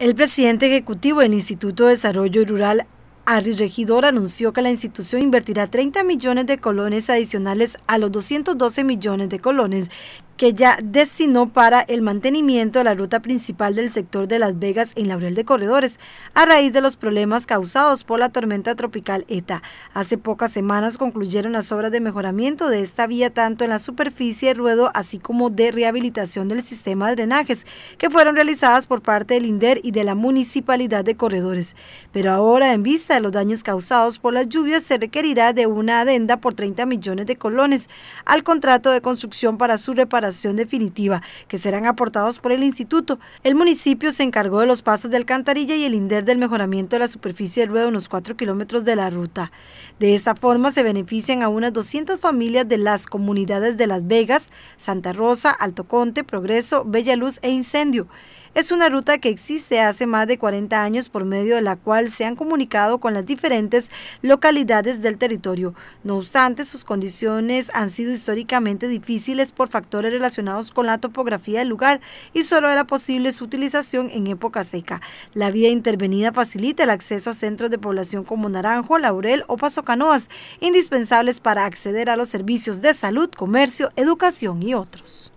El presidente ejecutivo del Instituto de Desarrollo Rural, Aris Regidor, anunció que la institución invertirá 30 millones de colones adicionales a los 212 millones de colones que ya destinó para el mantenimiento de la ruta principal del sector de Las Vegas en Laurel de Corredores, a raíz de los problemas causados por la tormenta tropical ETA. Hace pocas semanas concluyeron las obras de mejoramiento de esta vía tanto en la superficie de ruedo así como de rehabilitación del sistema de drenajes, que fueron realizadas por parte del INDER y de la Municipalidad de Corredores. Pero ahora, en vista de los daños causados por las lluvias, se requerirá de una adenda por 30 millones de colones al contrato de construcción para su reparación definitiva que serán aportados por el instituto. El municipio se encargó de los pasos de alcantarilla y el INDER del mejoramiento de la superficie de ruedo unos 4 kilómetros de la ruta. De esta forma se benefician a unas 200 familias de las comunidades de Las Vegas, Santa Rosa, Alto Conte, Progreso, Bella Luz e Incendio. Es una ruta que existe hace más de 40 años por medio de la cual se han comunicado con las diferentes localidades del territorio. No obstante, sus condiciones han sido históricamente difíciles por factores relacionados con la topografía del lugar y solo era posible su utilización en época seca. La vía intervenida facilita el acceso a centros de población como Naranjo, Laurel o Paso Canoas, indispensables para acceder a los servicios de salud, comercio, educación y otros.